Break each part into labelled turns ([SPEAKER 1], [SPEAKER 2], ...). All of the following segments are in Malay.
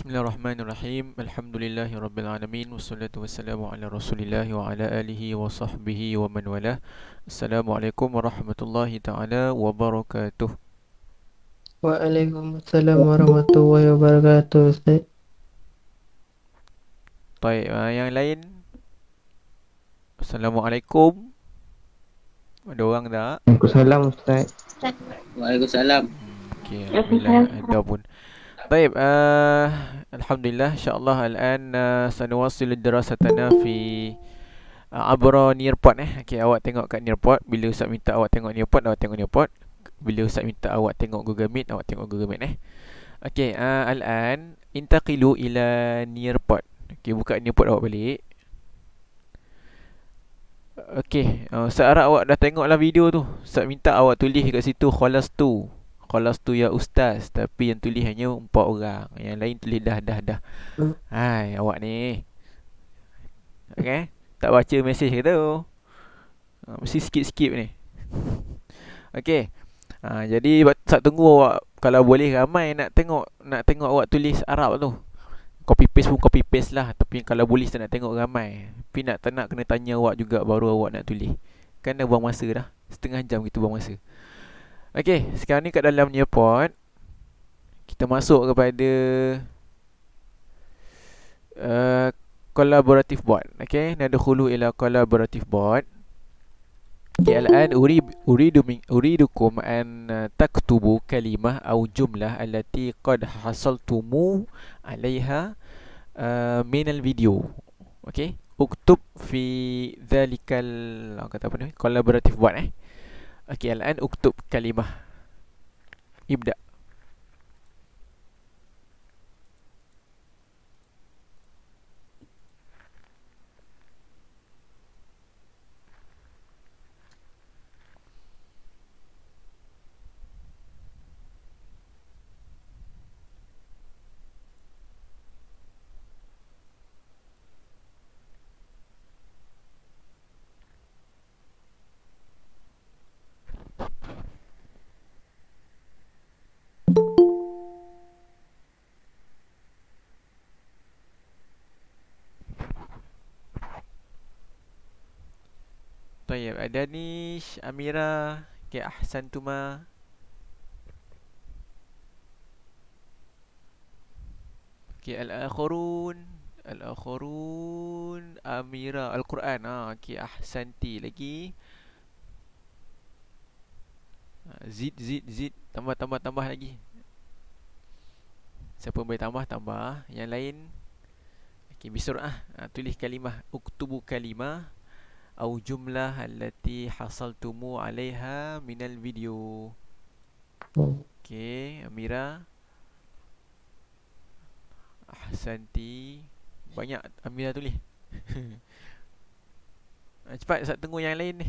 [SPEAKER 1] Bismillahirrahmanirrahim. Alhamdulillahi rabbil alamin wassalatu wassalamu ala Rasulillah wa ala alihi wa sahbihi wa man walah. Assalamualaikum warahmatullahi taala wabarakatuh. Waalaikumsalam warahmatullahi wabarakatuh. Baik, ah, yang lain. Assalamualaikum. Ada orang tak? Waalaikumsalam Ustaz. Waalaikumsalam. Hmm, okey, ada pun. طيب آه الحمد لله إن شاء الله الآن آه سنواصل دراستنا في عبر eh. eh, eh, eh. Okay, awak tengok kat nearport. Bila Ustaz minta awak tengok nearport. Awak tengok nearport. Bila Ustaz minta awak tengok Google Meet Awak tengok Google Meet eh. Okay, آه الآن انتقلوا ila nearport. Okay, buka nearport awak balik Okay, uh, Ustaz harap awak dah tengok lah video tu Ustaz minta awak tulis kat situ Kholas tu kalau tu ya ustaz tapi yang tulis hanya empat orang yang lain tulis dah dah dah hmm. hai awak ni okay? tak baca mesej ke tu ah, mesti skip-skip ni Okay, ha, ah, jadi tak tunggu awak kalau boleh ramai nak tengok nak tengok awak tulis Arab tu copy paste pun copy paste lah tapi kalau boleh saya nak tengok ramai tapi nak tak nak kena tanya awak juga baru awak nak tulis kan dah buang masa dah setengah jam gitu buang masa Okey, sekarang ni kat dalam earpod kita masuk kepada uh, collaborative board. Okey, nadkhulu ila collaborative bot. Okay, al-an uridu uridukum an uh, taktubu kalimah aw jumlah allati qad hasaltumu alaiha uh, min al-video. Okey, uktub fi dhalikal kata apa ni? Collaborative board eh. Okay, Al-An Uktub Kalimah Ibda' Danish, Amira, ke okay, Ahsan Tuma. Okay, Al-Akhurun Al-Akhurun Amira Al-Quran ah, Okay, Ahsanti lagi ah, Zid, Zid, Zid Tambah, tambah, tambah lagi Siapa boleh tambah, tambah Yang lain Okay, bisur ah, ah Tulis kalimah Uktubu kalimah أو جملة التي حصلتم عليها من video. Hmm. Okay, Amira Ahsanti Banyak Amira tulis ah, Cepat, saya tunggu yang lain ni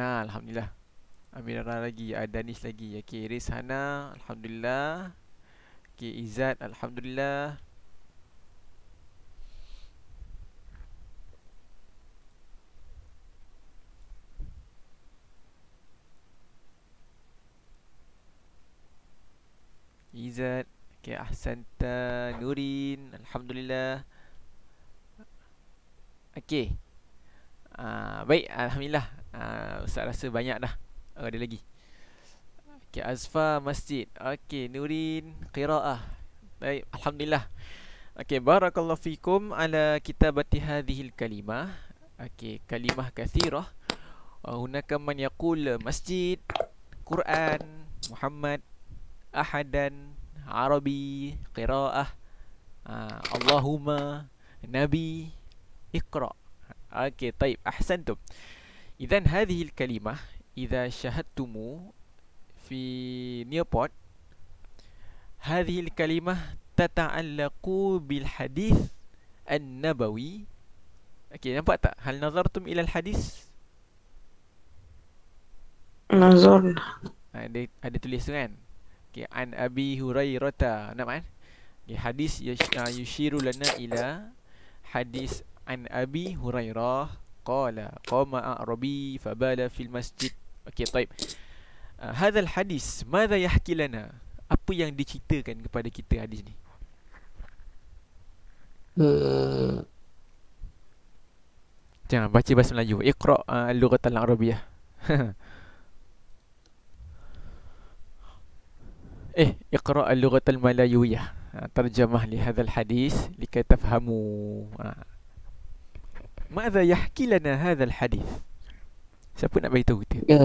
[SPEAKER 1] ah, Alhamdulillah Amira lagi, ah, lagi Okay, Rizhana, Alhamdulillah Okay, Izzat, Alhamdulillah Izzat Okay Ahsanta Nurin Alhamdulillah Okay uh, ah, Baik Alhamdulillah uh, Ustaz rasa banyak dah oh, Ada lagi Okay Azfa Masjid Okay Nurin Qira'ah Baik Alhamdulillah Okay Barakallahu Fikum Ala kitabati hadihil kalimah Okay Kalimah kathirah Hunaka man yakul Masjid Quran Muhammad Ahadan Arabi, qiraah. Ah, Allahumma nabi iqra. Okey, baik. Ahsantum. Idzan hadhihi al-kalimah idza shahadtumu fi nearpod هذه الكلمة تتعلق بالحديث النبوي. Okay, nampak tak? Hal nazartum ila al-hadis? Nazar. Ah, ada, ada tulis kan? okay, an abi hurairah nak kan okay, hadis ya, ah, yushiru lana ila hadis an abi hurairah kala qama arabi fabala fil masjid okey طيب هذا ah, hadis, ماذا يحكي لنا apa yang diceritakan kepada kita hadis ni eh. Jangan baca bahasa Melayu. Iqra' uh, lughatal arabiyah. Eh, ikra al-lughat al-malayuyah. Ha, Terjemah li hadzal hadis li kay tafhamu. Ma'adha yahki lana hadzal hadis? Siapa nak beritahu kita? Ya.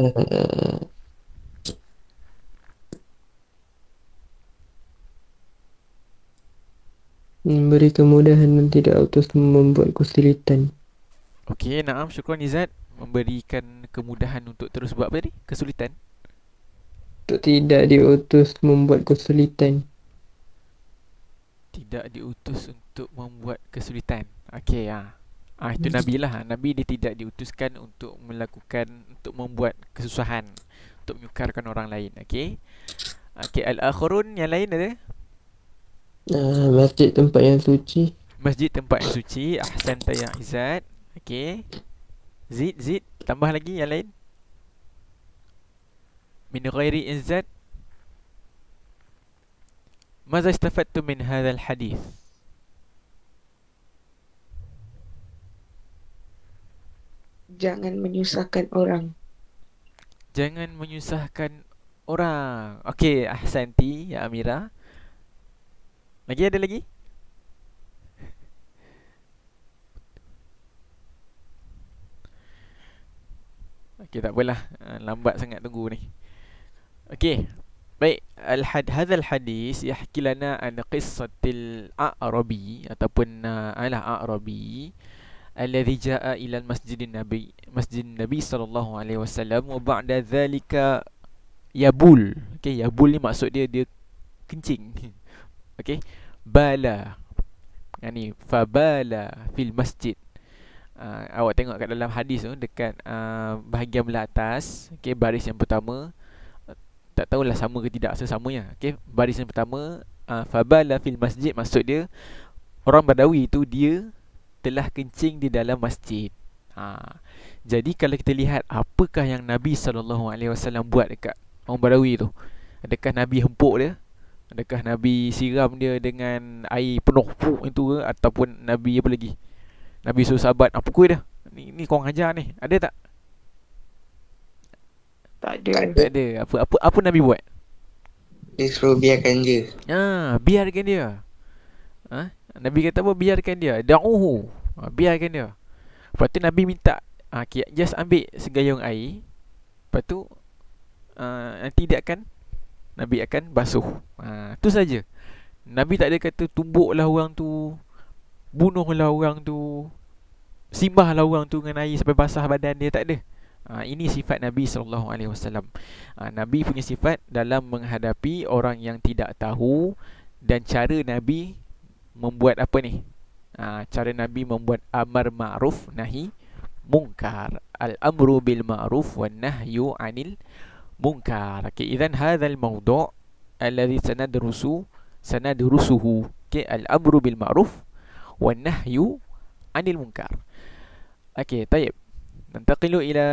[SPEAKER 1] Memberi kemudahan dan tidak autos membuat kesulitan. Okey, Naam, syukur Nizat memberikan kemudahan untuk terus buat apa tadi? Kesulitan untuk tidak diutus membuat kesulitan tidak diutus untuk membuat kesulitan okey ya. ha. ah ha, itu nabi lah nabi dia tidak diutuskan untuk melakukan untuk membuat kesusahan untuk menyukarkan orang lain okey okey al akhirun yang lain ada uh, masjid tempat yang suci masjid tempat yang suci ahsan tayyib izat okey zid zid tambah lagi yang lain من غير إنزال ماذا استفدت من هذا الحديث Jangan menyusahkan orang Jangan menyusahkan orang Okey, ah Santi, ya Amira Lagi ada lagi? Okey, tak apalah ah, Lambat sangat tunggu ni Okey. Baik, al had hadzal hadis yahki lana an qissatil a'rabi ataupun uh, ala a'rabi alladhi jaa ila al masjidin nabi masjid nabi sallallahu alaihi wasallam wa ba'da dhalika yabul. Okey, yabul ni maksud dia dia kencing. Okey. Bala. Yani fabala fil masjid. Uh, awak tengok kat dalam hadis tu dekat uh, bahagian belah atas okey baris yang pertama tak tahu lah sama ke tidak sesamanya okey barisan yang pertama ah, fabala fil masjid maksud dia orang badawi itu dia telah kencing di dalam masjid ha jadi kalau kita lihat apakah yang nabi sallallahu alaihi wasallam buat dekat orang badawi tu adakah nabi hempuk dia adakah nabi siram dia dengan air penuh puk itu ke ataupun nabi apa lagi nabi suruh sahabat apa kuih dia ni ni kau ajar ni ada tak tak ada. Tak ada. Apa apa apa Nabi buat? Dia suruh biarkan dia. Ha, ah, biarkan dia. Ha? Nabi kata apa? Biarkan dia. Da'uhu. Ha, biarkan dia. Lepas tu Nabi minta ah, ha, just ambil segayung air. Lepas tu ha, nanti dia akan Nabi akan basuh. Ha, tu saja. Nabi tak ada kata tumbuklah orang tu. Bunuhlah orang tu. Simbahlah orang tu dengan air sampai basah badan dia tak ada. Ah, ini sifat Nabi sallallahu alaihi wasallam. Ah, Nabi punya sifat dalam menghadapi orang yang tidak tahu dan cara Nabi membuat apa ni? Ha, cara Nabi membuat amar ma'ruf nahi mungkar. Al-amru bil ma'ruf wan nahyu 'anil mungkar. Okay, idzan hadzal mawdu' alladhi sanadrusu sanadrusuhu. ke al-amru bil ma'ruf wan nahyu 'anil mungkar. Okay, tayyib. ننتقل إلى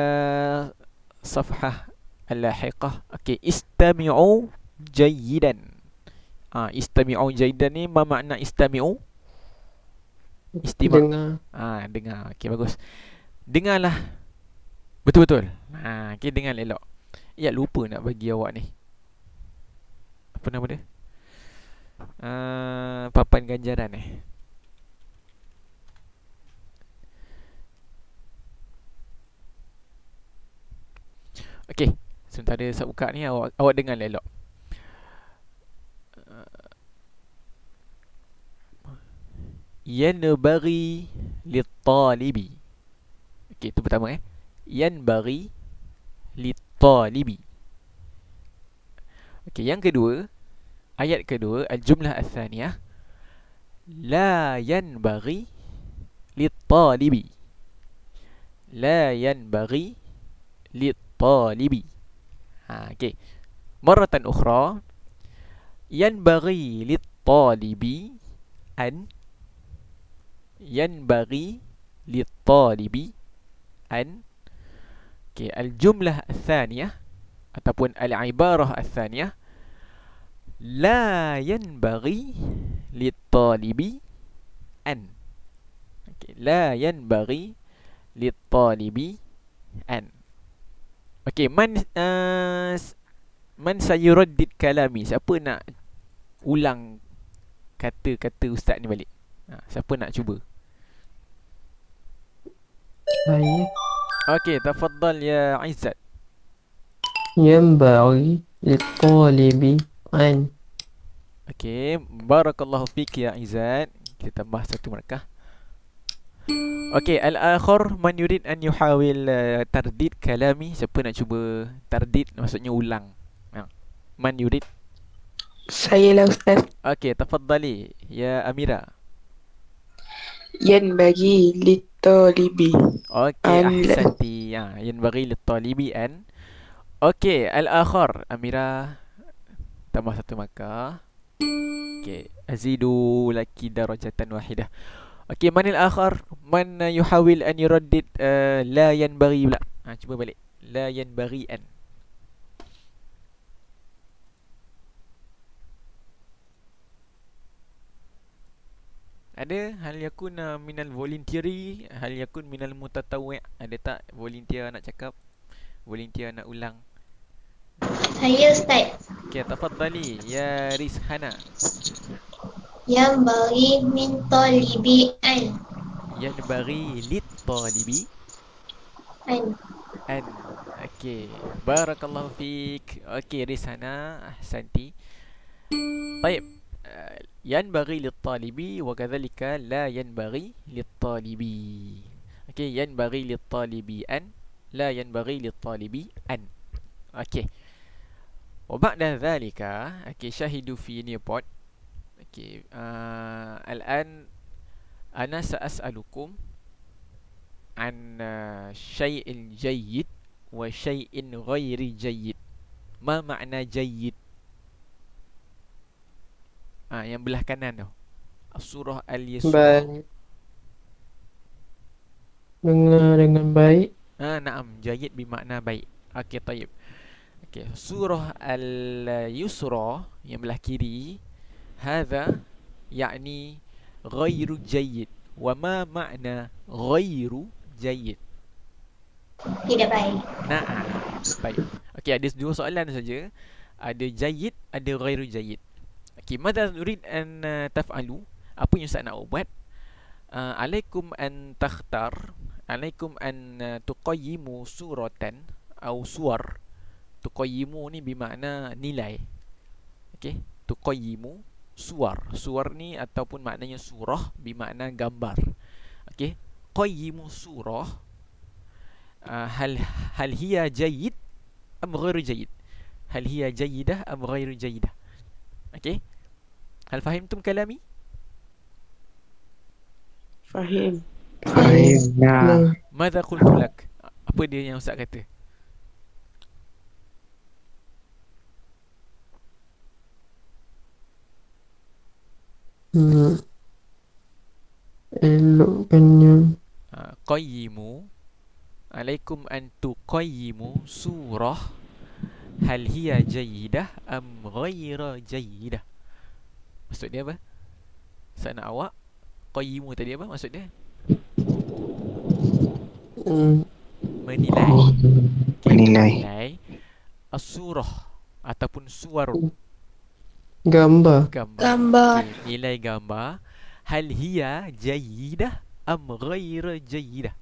[SPEAKER 1] صفحة اللاحقة okay. استمعوا جيدا آه استمعوا جيدا ni ما معنى استمعوا استمع دengar. آه دengar okay, bagus dengarlah betul-betul ha, okay, dengar elok ya lupa nak bagi awak ni apa nama dia uh, papan ganjaran eh Okey, sementara saya buka ni awak awak dengar elok. Yanbaghi lit-talibi. Okey, tu pertama eh. Yanbaghi lit-talibi. Okey, yang kedua, ayat kedua al-jumlah ath-thaniyah la yanbaghi lit-talibi. La yanbaghi lit talibi ha, okay. Maratan ukhra Yan bagi lit talibi An Yan bagi lit talibi An okay. Al-jumlah al-thaniyah Ataupun al-ibarah al-thaniyah La yan bagi lit talibi An okay. La yan bagi lit talibi An Okay, man uh, man sayuruddid kalami. Siapa nak ulang kata-kata ustaz ni balik? Ha, siapa nak cuba? Baik. Okay, tafadhal ya Izzat. Yambari litalibi an. Okay, barakallahu fik ya Izzat. Kita tambah satu markah. Okay, al-akhir man yurid an yuhawil uh, tardid kalami siapa nak cuba tardid maksudnya ulang. Ha. Man yurid saya lah Ustaz Okey, tafadhali Ya Amira Yan bagi litolibi Okey, Okay, ahsanti ya, ha, Yan bagi litolibi an Okay, al-akhir Amira Tambah satu maka Okey, azidu laki darajatan wahidah Okey, manil akhar man yuhawil an yuraddid uh, la yanbaghi pula. Ha cuba balik. La yanbaghi an. Ada hal yakun uh, minal voluntary, hal yakun minal mutatawwi'. Ada tak volunteer nak cakap? Volunteer nak ulang. Saya Ustaz. Okey, tafadhali ya Rizhana. Yang bari min talibi an. Yang bari lit talibi an. An. Okey. Barakallahu fiik. Okey, di sana Santi. Baik. Eh, yan bari lit talibi wa kadzalika la yan bari lit talibi. Okey, yan bari lit talibi an la yan bari lit talibi an. Okey. Wa ba'da dhalika, okey syahidu fi ni pot. Okey. Uh, Al-an ana sa'asalukum an syai'il jayyid wa syai'in ghairi jayyid. Ma makna jayyid? Ah ha, yang belah kanan tu. Surah Al-Yasin. Baik. Dengar dengan baik. Ah ha, na'am, jayyid bermakna baik. Okey, tayyib. Okey, surah Al-Yusra yang belah kiri hadha yakni ghairu jayyid wa ma makna ghairu jayyid tidak baik nah baik okey ada dua soalan saja ada jayyid ada ghairu jayyid okey mada urid an uh, taf'alu apa yang saya nak buat uh, alaikum an takhtar alaikum an uh, tuqayyimu suratan atau suar tuqayyimu ni bermakna nilai okey tuqayyimu suar. Suar ni ataupun maknanya surah bermakna gambar. Okey. Qayyimu surah uh, hal hal hiya jayyid am ghairu jayyid. Hal hiya jayyidah am ghairu jayyidah. Okey. Hal fahimtum kalami? Fahim. Fahim. Ya. Nah. Nah. Madza qultu lak? Apa dia yang ustaz kata? Hmm. Elokkannya ha, Qayyimu Alaikum antu qayyimu surah Hal hiya jayidah am ghaira jayidah Maksud dia apa? Sana awak Qayyimu tadi apa maksud dia? Hmm. Oh, menilai Menilai, Surah Ataupun suaruh Gambar. Gambar. gambar. Okay, nilai gambar. Hal hiya jayidah am ghaira jayidah?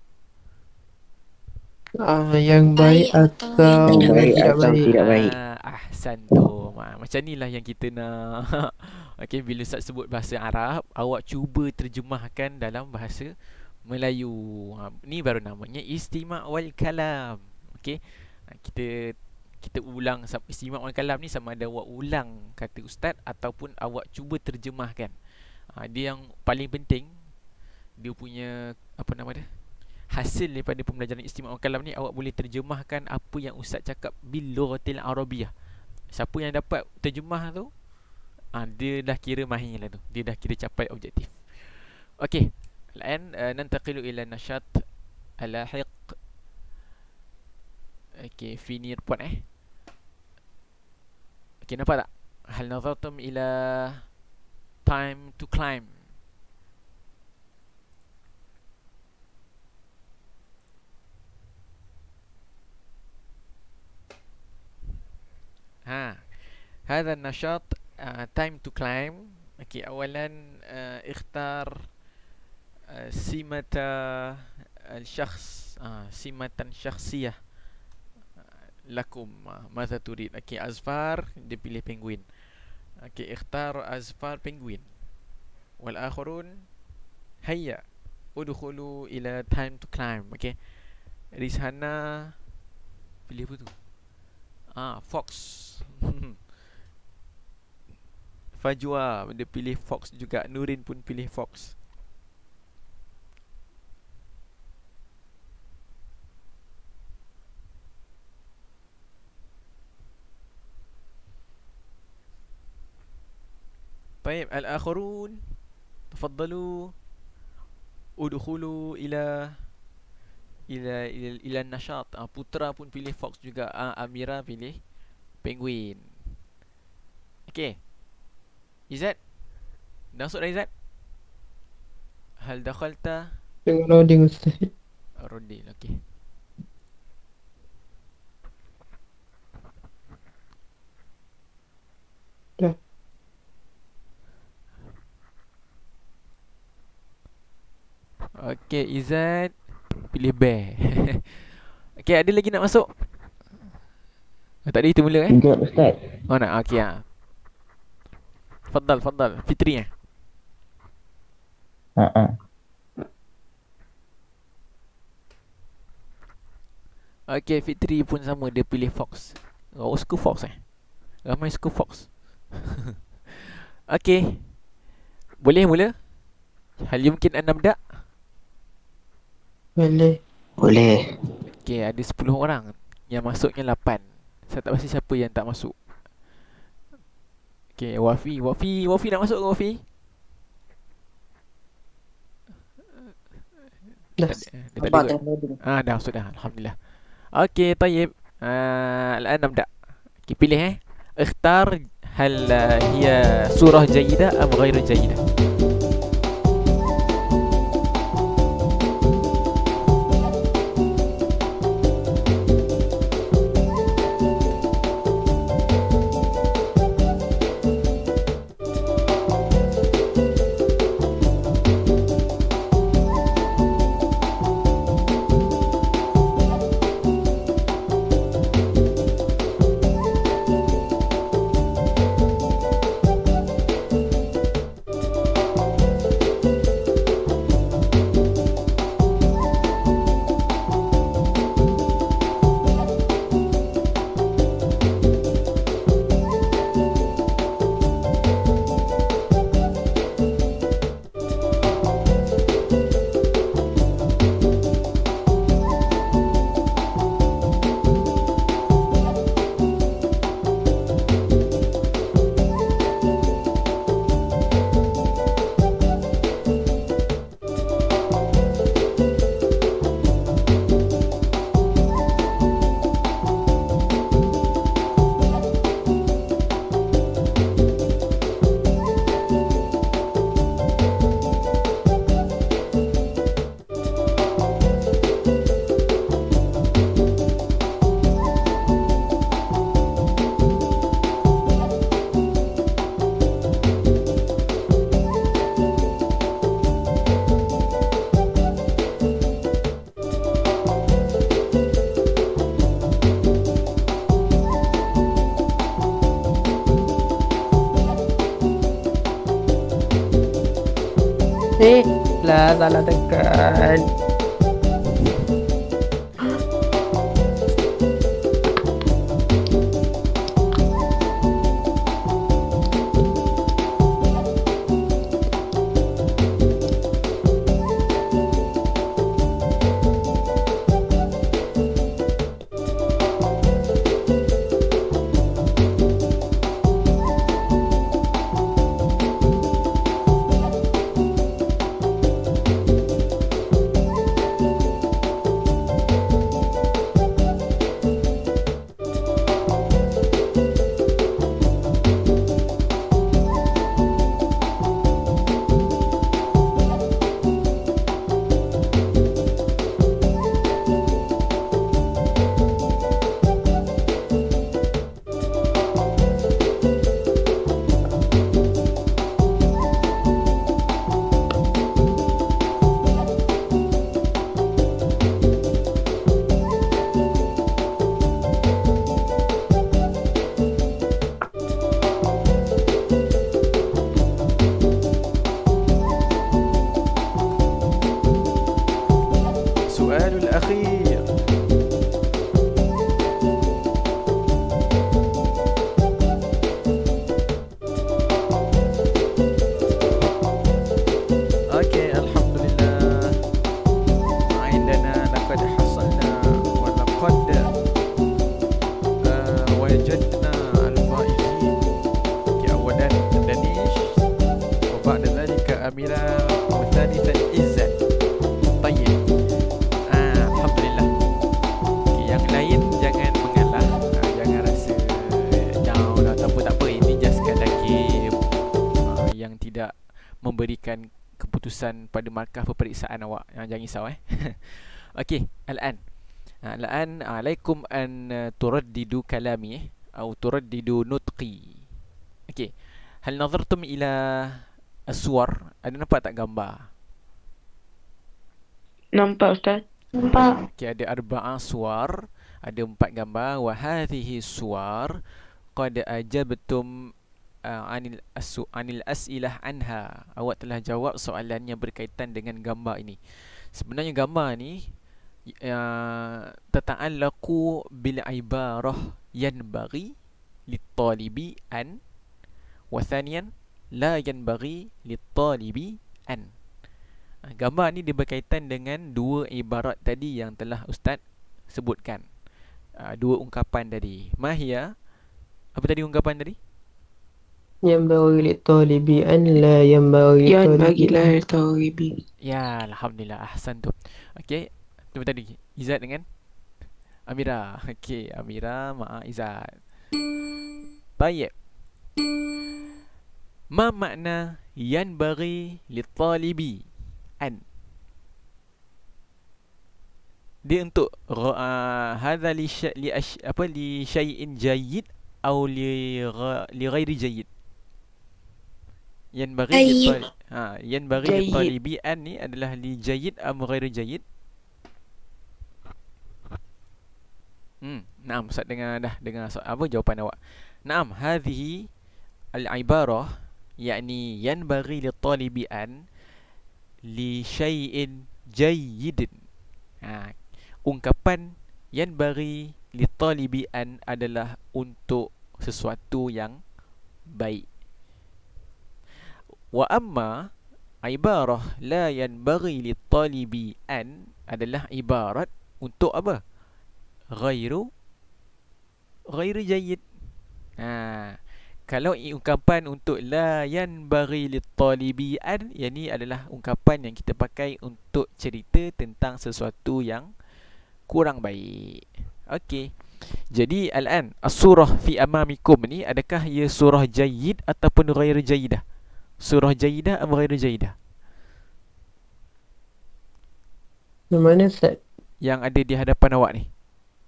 [SPEAKER 1] Ah, uh, yang baik, baik atau, atau tidak baik. Atau tidak baik. Uh, ahsan tu. Ma, macam inilah yang kita nak. Okey, bila saya sebut bahasa Arab, awak cuba terjemahkan dalam bahasa Melayu. Ha, ni baru namanya istimak wal kalam. Okey. Kita kita ulang istimewa orang kalam ni sama ada awak ulang kata ustaz ataupun awak cuba terjemahkan. Ha, dia yang paling penting dia punya apa nama dia? Hasil daripada pembelajaran istimewa orang kalam ni awak boleh terjemahkan apa yang ustaz cakap bil lughatil arabiyah. Siapa yang dapat terjemah tu ha, dia dah kira mahir lah tu. Dia dah kira capai objektif. Okey. Lain uh, nantaqilu ila nashat alahiq Okay, finir pun eh. Okay, nampak tak? Hal nazartum ila time to climb. Ha. هذا النشاط تايم تو كلايم اوكي اولا آه اختار آه سمة آه، الشخص آه سمة شخصية lakum ah, Mata turid Okay Azfar Dia pilih penguin Okay Ikhtar Azfar penguin Wal akhurun Hayya Udukhulu ila time to climb okey? Rizhana Pilih apa tu? Ah Fox Fajua, Dia pilih Fox juga Nurin pun pilih Fox طيب الآخرون تفضلوا ودخلوا إلى إلى إلى, إلى, إلى النشاط آه, بوترا pun pilih Fox juga آه, أميرا pilih Penguin Okay Izzat Dah masuk dah Izzat Hal dakhalta Tengok loading Ustaz Roding okay Okay, Izzat pilih bear. Okay, ada lagi nak masuk? Oh, eh, tadi itu mula eh? Tunggu Ustaz. Oh nak? Okey ah. Faddal, faddal. Fitri eh? Ha ah. Okay, Fitri pun sama dia pilih fox. Oh, suka fox eh? Ramai suka fox. Okay, Boleh mula? Halim mungkin enam dah. Boleh. Boleh. Okey, ada 10 orang. Yang masuknya 8. Saya tak pasti siapa yang tak masuk. Okey, Wafi, Wafi, Wafi nak masuk ke Wafi? Dah. Ah, dah sudah. Alhamdulillah. Okey, tayyib. Ah, uh, al-an abda. pilih eh. Ikhtar هل هي سورة جيدة أم غير جيدة؟ masih lah salah tekan keputusan pada markah peperiksaan awak. Ah, jangan risau eh. Okey, al-an. Ah, al-an alaikum an uh, turaddidu kalami eh atau turaddidu nutqi. Okey. Hal nazartum ila aswar? Ada nampak tak gambar? Nampak ustaz. Nampak. Okey, ada arba'a suar. Ada empat gambar. Wa hadhihi suar qad ajabtum Ah, anil asu anil asilah anha awak telah jawab soalannya berkaitan dengan gambar ini sebenarnya gambar ni ya uh, tata'allaqu bil ibarah yanbaghi litalibi an wa thaniyan la yanbaghi litalibi an ah, gambar ni dia berkaitan dengan dua ibarat tadi yang telah ustaz sebutkan uh, dua ungkapan tadi mahia apa tadi ungkapan tadi ينبغي للطالب أن لا ينبغي للطالب يا الحمد لله أحسنتم أوكي تو تادي إيزاد dengan Amira أوكي Amira مع إيزاد طيب ما معنى ينبغي للطالب أن dia untuk hadza li apa li syai'in jayyid atau li li ghairi jayyid yan bari li ha yan bari li talibi an ni adalah li jayid am ah, ghairu jayid hmm naam ustaz dengar dah dengan so, apa jawapan awak naam hadhihi al ibarah yakni yan bari li talibi an li shayin jayyidin ha ungkapan yan bari li talibi an adalah untuk sesuatu yang baik Wa amma ibarah la yanbaghi lit talibi an adalah ibarat untuk apa? Ghairu ghairu jayyid. Ha. Kalau ungkapan untuk la yanbaghi lit talibi an yakni adalah ungkapan yang kita pakai untuk cerita tentang sesuatu yang kurang baik. Okey. Jadi al-an as-surah fi amamikum ni adakah ia surah jayyid ataupun ghairu jayyidah? Surah Jaidah atau Ghairu Jaidah? Yang mana Ustaz? Yang ada di hadapan awak ni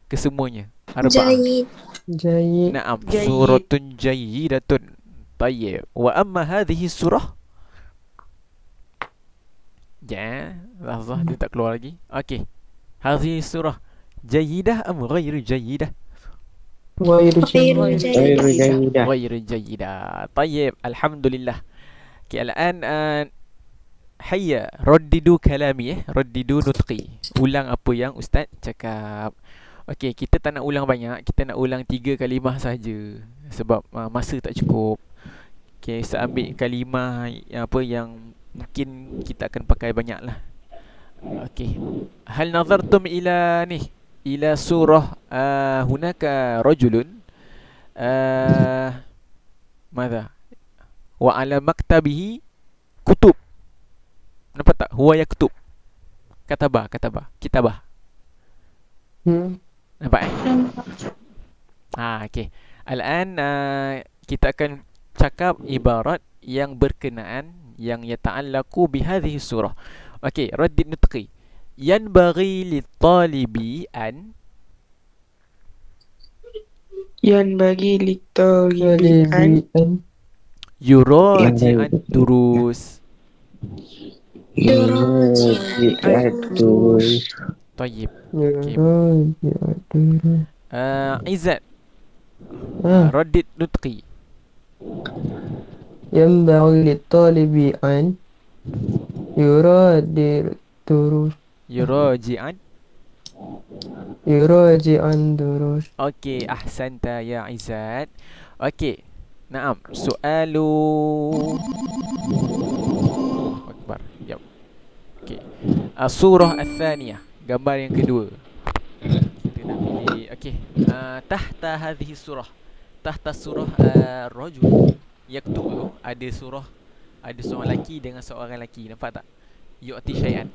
[SPEAKER 1] Kesemuanya Jaid Jaid Naam Suratun Jaidatun Tayyib Wa amma hadhihi surah Ya, yeah. lah tak keluar lagi. Okey. Hazi surah Jayidah am ghairu jayidah? Ghairu jayidah. Ghairu jayidah. Ghairu jayidah. Tayyib, alhamdulillah. Okey, الان هيا رددوا كلامي eh, رددوا نطقي. Ulang apa yang ustaz cakap. Okay, kita tak nak ulang banyak, kita nak ulang tiga kalimah saja sebab uh, masa tak cukup. Okay, saya ambil kalimah apa yang mungkin kita akan pakai banyak lah Okey. Hal nazartum ila ni ila surah uh, hunaka rajulun. Mada. uh, wa ala maktabihi kutub nampak tak huwa yaktub kataba kataba kitabah hmm. nampak eh ha okey Al-an uh, kita akan cakap ibarat yang berkenaan yang yata'allaku bihadhihi surah. Okey, raddid nutqi. bagi lit-talibi an bagi lit-talibi an Euro Cian terus Euro Cian terus Toyib Okay uh, Izzat ah. Radit Lutqi Yambang li talibi an Euro terus Euro Cian Euro Cian Turus Okay Santai ya Izat Okay Naam, soalu Akbar, jap Okey. uh, Surah Al-Thaniyah, gambar yang kedua Kita nak pilih, okay uh, ah, Tahta hadhi surah Tahta surah Ar-Rajul ah, uh, tu, ada surah Ada seorang lelaki dengan seorang lelaki, nampak tak? Yu'ti Syai'an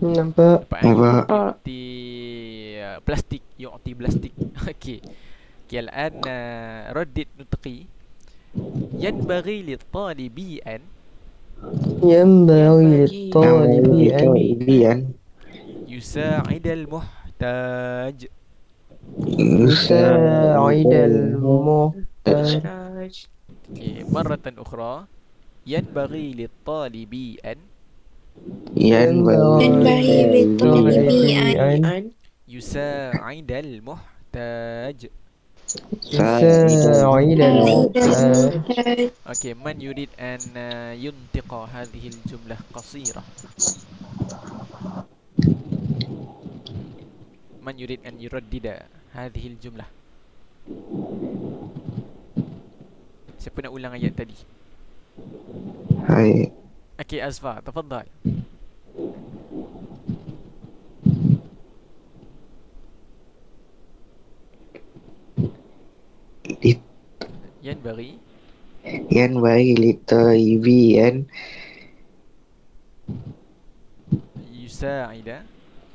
[SPEAKER 1] Nampak Nampak eh? Yu'ti uh, plastik, Yu'ti plastik Okey. التركي الآن آه، ردد نطقي ينبغي للطالب أن ينبغي للطالب أن يساعد المحتاج يساعد
[SPEAKER 2] المحتاج
[SPEAKER 1] مرة أخرى ينبغي للطالب أن ينبغي للطالب أن يساعد المحتاج سَأَعِيدَ الْعُدْوَانَ Okay, من يريد أن ينطق هذه الجملة قصيرة؟ من يريد أن يردد هذه الجملة؟ Siapa nak ulang ayat tadi? Hai Okay, Azfar, terfadal Barry? Ian Barry little EV Ian. Yusa Ida.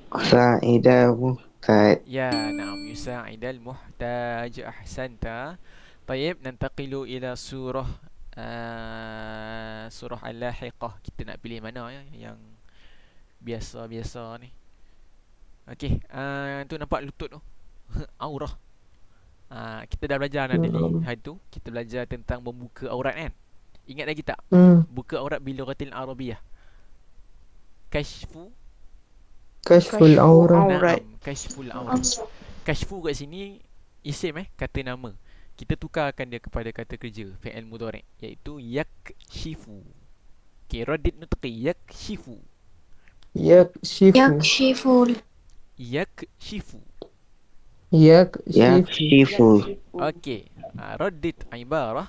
[SPEAKER 1] Yusa Ida Muhtaj. Ya, nama Yusar Ida Muhtaj. Ahsanta. Baik, nantakilu ila surah uh, surah Al-Lahiqah. Kita nak pilih mana ya? yang biasa-biasa ni. Okey, uh, ah, tu nampak lutut tu. Aurah. Ah kita dah belajar nanti hmm. hari tu kita belajar tentang membuka aurat kan. Ingat lagi tak? Hmm. Buka aurat bila ratil arabiyah. Kashfu Kashful aurat. Kashful aurat. Kashfu kat sini isim eh kata nama. Kita tukarkan dia kepada kata kerja fi'il mudhari iaitu yakshifu. Okay, radid nutqi yakshifu. Yakshifu. Yakshifu. Yakshifu. Yak يكشف اوكي ردت عبارة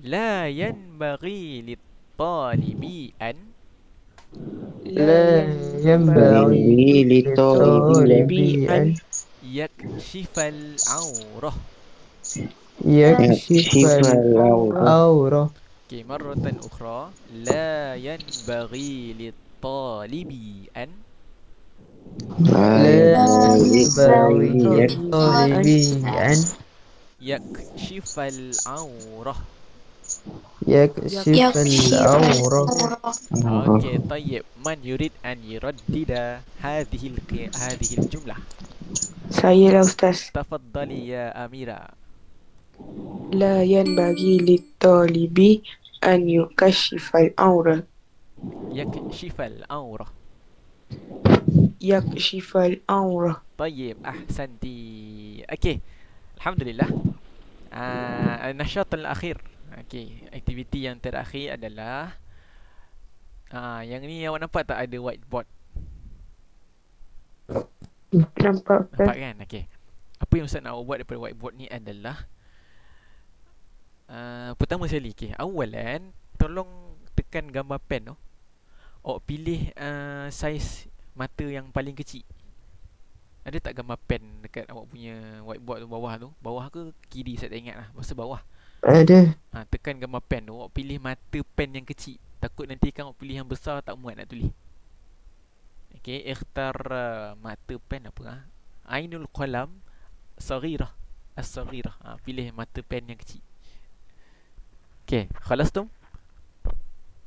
[SPEAKER 1] لا ينبغي للطالب أن لا ينبغي للطالب أن يكشف العورة يكشف العورة مرة أخرى لا ينبغي للطالب أن يكشف العورة يكشف العورة اوكي طيب من يريد ان يردد هذه هذه الجملة سيدة استاذ تفضلي يا اميرة لا ينبغي للطالب ان يكشف العورة يكشف العوره Ya Shifal Aura. Baik, ahsanti. Okey. Alhamdulillah. Ah, uh, nasyat terakhir. Okey, aktiviti yang terakhir adalah ah uh, yang ni awak nampak tak ada whiteboard? Nampak kan? Nampak kan? Okey. Apa yang Ustaz nak buat daripada whiteboard ni adalah uh, Pertama sekali, okay. awal Tolong tekan gambar pen oh awak pilih uh, saiz mata yang paling kecil. Ada tak gambar pen dekat awak punya whiteboard tu bawah tu? Bawah ke kiri saya tak ingat lah. Masa bawah. Ada. Ha, tekan gambar pen tu. Awak pilih mata pen yang kecil. Takut nanti kan awak pilih yang besar tak muat nak tulis. Okay. Ikhtar uh, mata pen apa lah. Ha? Ainul Qalam Sarirah. As-Sarirah. Ha, pilih mata pen yang kecil. Okay. Khalas tu?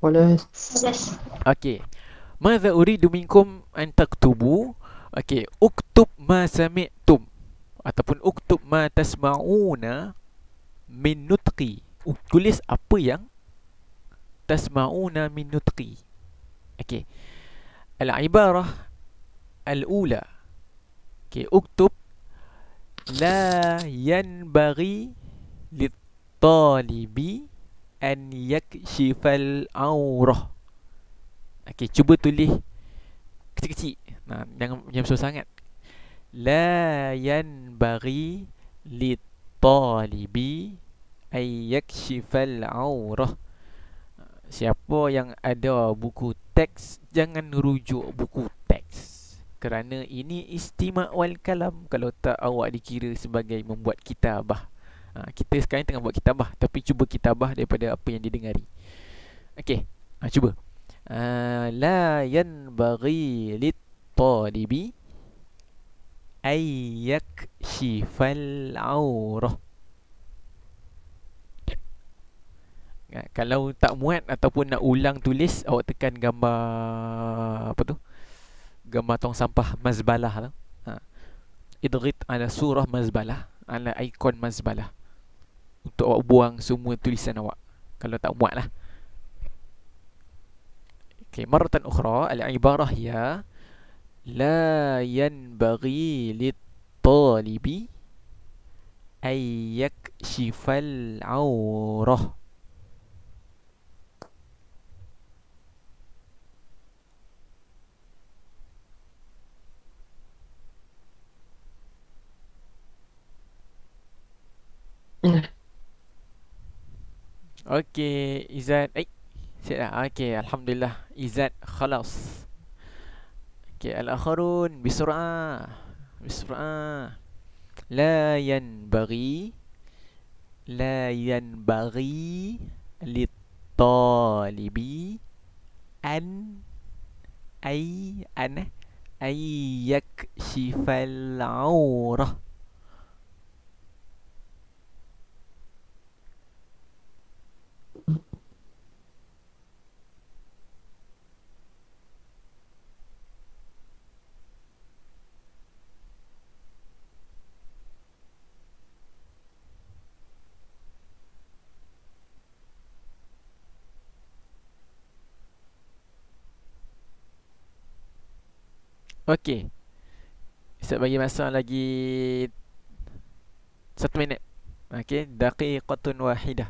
[SPEAKER 1] Boleh. Okey. Maza uridu minkum an taktubu. Okey, uktub ma sami'tum ataupun uktub ma tasma'una min nutqi. Tulis apa yang tasma'una min nutqi. Okey. Al-ibarah al-ula. Okey, uktub la yanbaghi lit-talibi an yakshifal aurah. Okey, cuba tulis kecil-kecil. Nah, jangan jangan susah sangat. La yan bagi li talibi ay yakshifal aurah. Siapa yang ada buku teks jangan rujuk buku teks kerana ini istimak wal kalam kalau tak awak dikira sebagai membuat kitabah ha, Kita sekarang tengah buat kitabah Tapi cuba kitabah daripada apa yang didengari Okey, ha, cuba ha, La yanbagi lit talibi Ayyak shifal aurah ha, Kalau tak muat ataupun nak ulang tulis Awak tekan gambar Apa tu? Gambar tong sampah mazbalah tu lah. ha. Idrit ala surah mazbalah Ala ikon mazbalah untuk awak buang semua tulisan awak kalau tak muat lah okay, Marutan ukhra al-ibarah ya la yanbaghi lit-talibi ayyak shifal awrah Yeah. Hmm. Okey, Izzat. Eh, sihat lah. Okey, Alhamdulillah. Izzat, khalas. Okey, Al-Akharun. Bisra'ah. Bisra'ah. La yan bagi. La yan bagi. Li talibi. An. Ay. An. Ay yakshifal awrah. Okey. Saya bagi masa lagi satu minit. Okey, daqiqatun wahidah.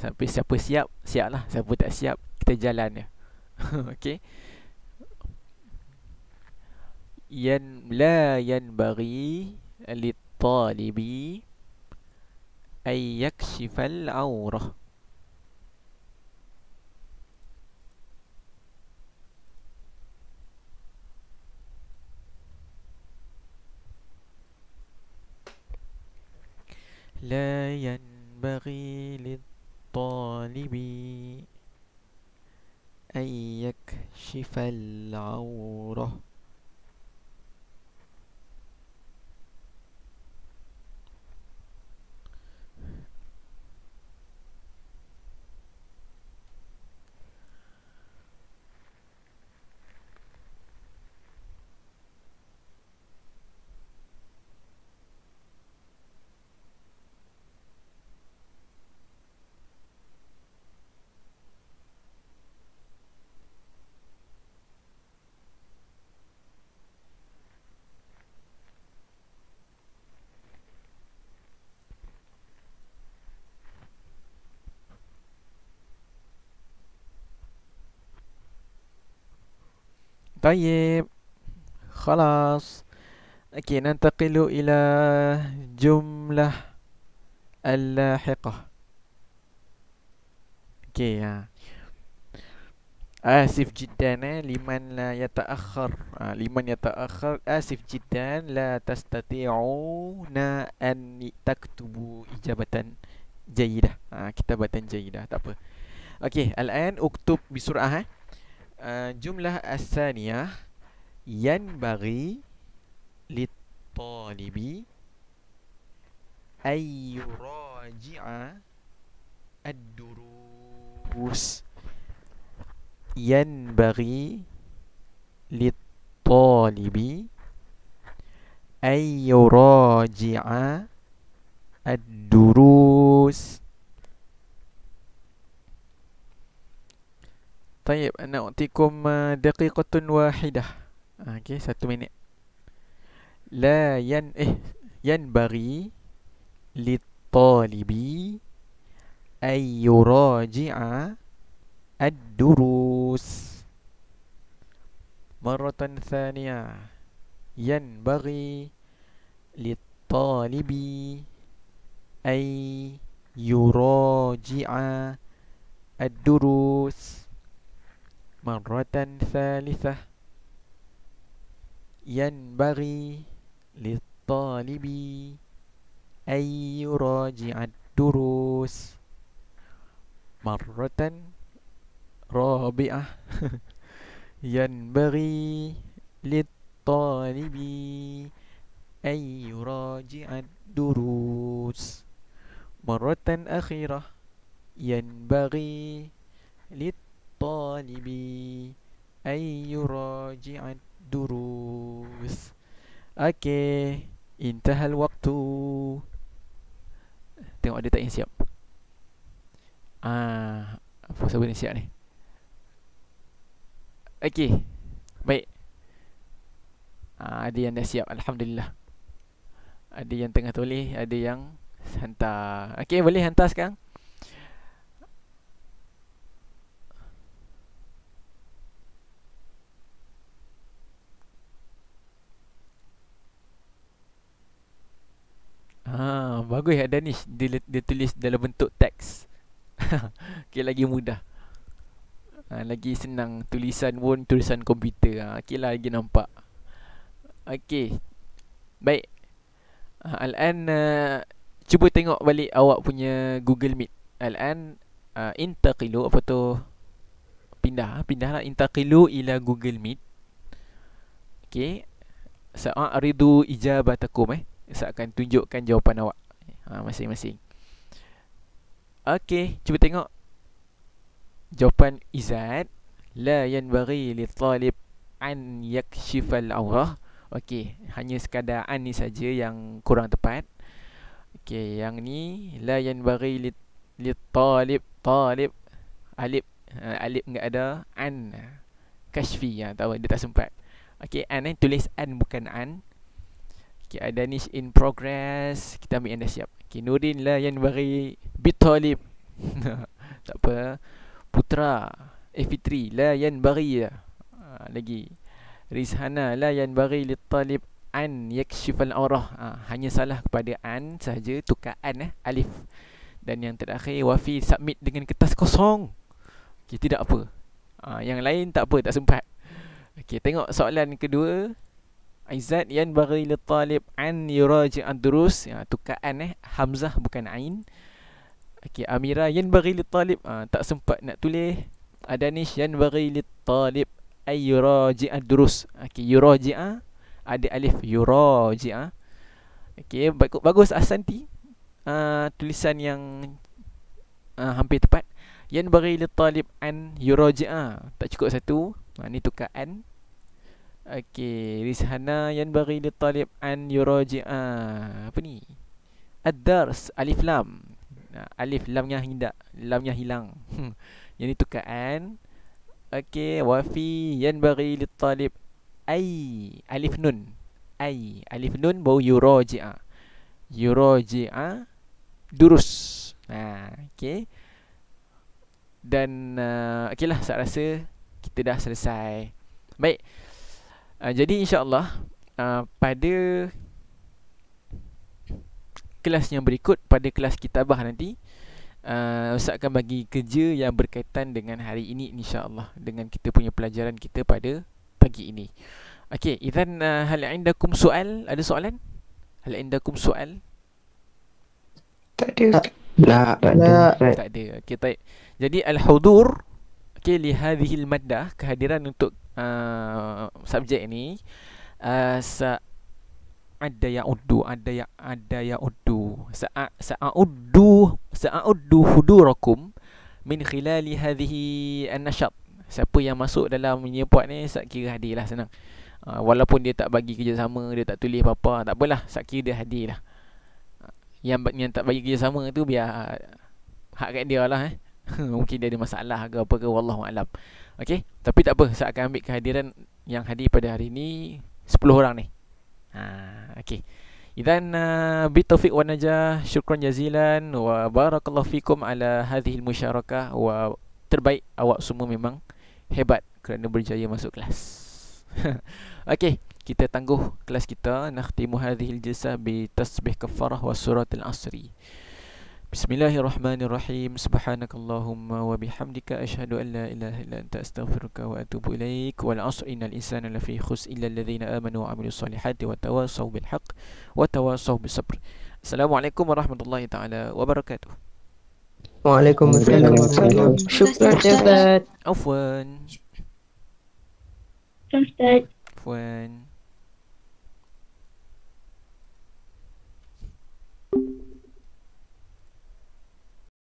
[SPEAKER 1] Sampai siapa siap, siaplah. Siapa tak siap, kita jalan dia. Okey. Yan la yanbaghi li talibi ay yakshifa al-awrah. لا ينبغي للطالب أن يكشف العورة طيب خلاص اوكي ننتقل الى جملة اللاحقة اوكي اسف جدا لمن لا يتأخر لمن يتأخر اسف جدا لا تستطيعون ان تكتبوا اجابة جيدة كتابة جيدة تأبه اوكي الان اكتب بسرعة ها Eh, jumlah asaniyah yang bagi lit talibi ayuraji'a ad-durus yan bagi lit talibi ayuraji'a ad-durus Tayyib, ana utikum uh, daqiqatun wahidah. Okey, satu minit. La yan eh yanbari li talibi ay yuraji'a ad-durus. Maratan thaniya. Yanbari li talibi ay yuraji'a ad-durus. مرة ثالثة ينبغي للطالب أن يراجع الدروس مرة رابعة ينبغي للطالب أن يراجع الدروس مرة أخيرة ينبغي للطالب الطالب أن يراجع الدروس أوكي انتهى waktu. Tengok ada tak yang siap Ah, Apa sebab yang siap ni Okay Baik ah, Ada yang dah siap Alhamdulillah Ada yang tengah tulis Ada yang Hantar Okay boleh hantar sekarang Ah, bagus ya Danish dia, dia tulis dalam bentuk teks. okay, lagi mudah. Ha, lagi senang tulisan pun tulisan komputer. Ha, ah, okay lah, lagi nampak. Okey, Baik. Ha, Al-An, uh, cuba tengok balik awak punya Google Meet. Al-An, uh, intaqilu, apa tu? Pindah, pindah lah. Intaqilu ila Google Meet. Okay. Sa'a'ridu ijabatakum eh. Saya akan tunjukkan jawapan awak ha, Masing-masing Okey, cuba tengok Jawapan Izzat La yanbari li talib an yakshifal aurah Okey, hanya sekadar an ni saja yang kurang tepat Okey, yang ni La yanbari li, li talib talib Alib uh, ha, Alib enggak ada An Kashfi ya, ha, tahu, Dia tak sempat Okey, an eh, tulis an bukan an Okay, ada niche in progress. Kita ambil yang dah siap. Okay, Nurin lah yang beri talib tak apa. Putra. F3 lah yang beri lah. Ha, lagi. Rizhana lah yang beri talib. An Yakshifal Aurah. Ha, ah, hanya salah kepada An saja Tukar An eh. Alif. Dan yang terakhir, Wafi submit dengan kertas kosong. Okay, tidak apa. Ha, yang lain tak apa, tak sempat. Okay, tengok soalan kedua. Aizat yan bagi li talib an yuraji ad-durus ya tukaan eh hamzah bukan ain Okey Amira yan bagi li talib ah, tak sempat nak tulis Ada ni, yan bagi li talib ay yuraji ad-durus okey yuraji ah. ada alif yuraji ah. okey bagus, bagus asanti ah, tulisan yang ah, hampir tepat yan bagi li talib an yuraji ah. tak cukup satu ah, ni tukaan Okey, rizhana yanbaghi talib an yuraji'a. Ah, apa ni? Ad-dars alif lam. alif lamnya hindak, lamnya hilang. Hmm, yang itu kaan. Okey, wa fi yanbaghi talib ay alif nun. Ay alif nun bau yuraji'a. Ah. Yuraji'a ah, durus. Ha, okey. Dan uh, okeylah saya rasa kita dah selesai. Baik uh, jadi insyaallah uh, pada kelas yang berikut pada kelas kitabah nanti uh, Ustaz akan bagi kerja yang berkaitan dengan hari ini insyaallah dengan kita punya pelajaran kita pada pagi ini okey idzan uh, hal indakum soal ada soalan hal indakum soal tak ada tak ada tak, tak ada okey jadi al hudur okey li maddah kehadiran untuk uh, subjek ni uh, ada yang udu ada yang ada yang udu sa sa udu sa udu hudurakum min khilali hadhihi an-nashat siapa yang masuk dalam nyepot ni sat kira hadilah senang uh, walaupun dia tak bagi kerjasama dia tak tulis apa-apa tak apalah sat kira dia hadilah uh, yang yang tak bagi kerjasama tu biar uh, hak kat dia lah eh mungkin dia ada masalah ke apa ke wallahu alam Okey, tapi tak apa, saya akan ambil kehadiran yang hadir pada hari ini 10 orang ni. Ha, okey. Idan uh, bi taufiq wa najah, syukran jazilan wa barakallahu fikum ala hadhihi musyarakah wa terbaik awak semua memang hebat kerana berjaya masuk kelas. okey, kita tangguh kelas kita nakhtimu hadhihi al-jalsa bi tasbih kafarah wa suratul asri. بسم الله الرحمن الرحيم سبحانك اللهم وبحمدك أشهد أن لا إله إلا أنت أستغفرك وأتوب إليك والعصر إن الإنسان لفي خسر إلا الذين آمنوا وعملوا الصالحات وتواصوا بالحق وتواصوا بالصبر السلام عليكم ورحمة الله تعالى وبركاته وعليكم السلام ورحمة الله شكرا جزاك عفوا عفوا